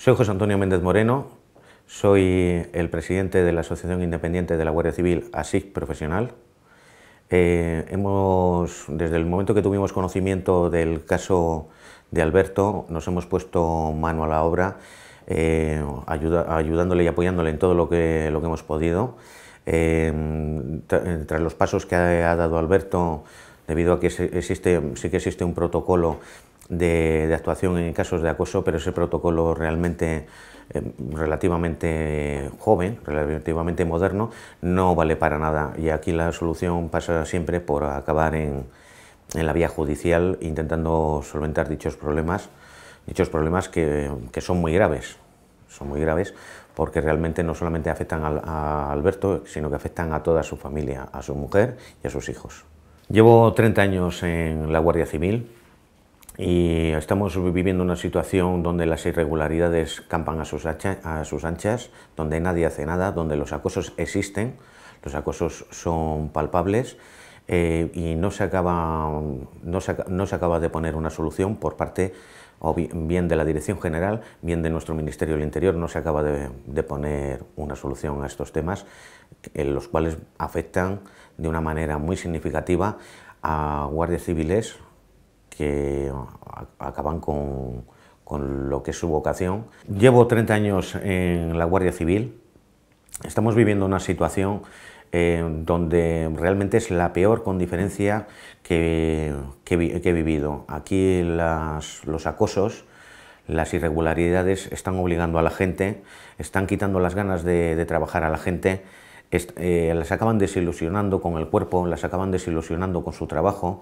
Soy José Antonio Méndez Moreno, soy el presidente de la Asociación Independiente de la Guardia Civil, ASIC Profesional. Eh, hemos, desde el momento que tuvimos conocimiento del caso de Alberto, nos hemos puesto mano a la obra, eh, ayudándole y apoyándole en todo lo que, hemos podido. Eh, tras los pasos que ha, dado Alberto, debido a que existe, sí que existe un protocolo de, actuación en casos de acoso, pero ese protocolo realmente eh, relativamente joven, relativamente moderno, no vale para nada. Y aquí la solución pasa siempre por acabar en, la vía judicial intentando solventar dichos problemas, dichos problemas que, son muy graves, son muy graves porque realmente no solamente afectan a, a Alberto, sino que afectan a toda su familia, a su mujer y a sus hijos. Llevo 30 años en la Guardia Civil, y estamos viviendo una situación donde las irregularidades campan a sus, anchas, donde nadie hace nada, donde los acosos existen, los acosos son palpables eh, y no se, acaba, no, se, acaba de poner una solución por parte o bien de la Dirección General, bien de nuestro Ministerio del Interior, no se acaba de, poner una solución a estos temas, en los cuales afectan de una manera muy significativa a guardias civiles, que acaban con, lo que es su vocación. Llevo 30 años en la Guardia Civil. Estamos viviendo una situación eh, donde realmente es la peor con diferencia que, he vivido. Aquí los acosos, las irregularidades están obligando a la gente, están quitando las ganas de, de trabajar a la gente eh, las acaban desilusionando con el cuerpo, las acaban desilusionando con su trabajo,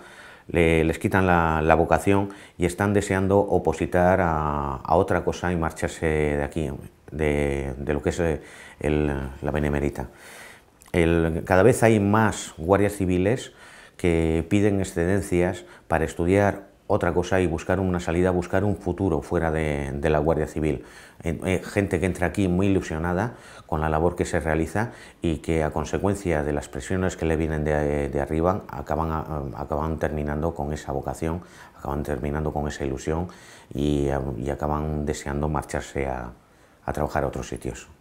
les quitan la, vocación y están deseando opositar a, otra cosa y marcharse de aquí, de, lo que es eh, la Benemerita. cada vez hay más guardias civiles que piden excedencias para estudiar otra cosa y buscar una salida, buscar un futuro fuera de, la Guardia Civil. Eh, gente que entra aquí muy ilusionada con la labor que se realiza y que a consecuencia de las presiones que le vienen de, arriba ah, acaban, terminando con esa vocación, acaban terminando con esa ilusión y, ah, acaban deseando marcharse a, a trabajar a otros sitios.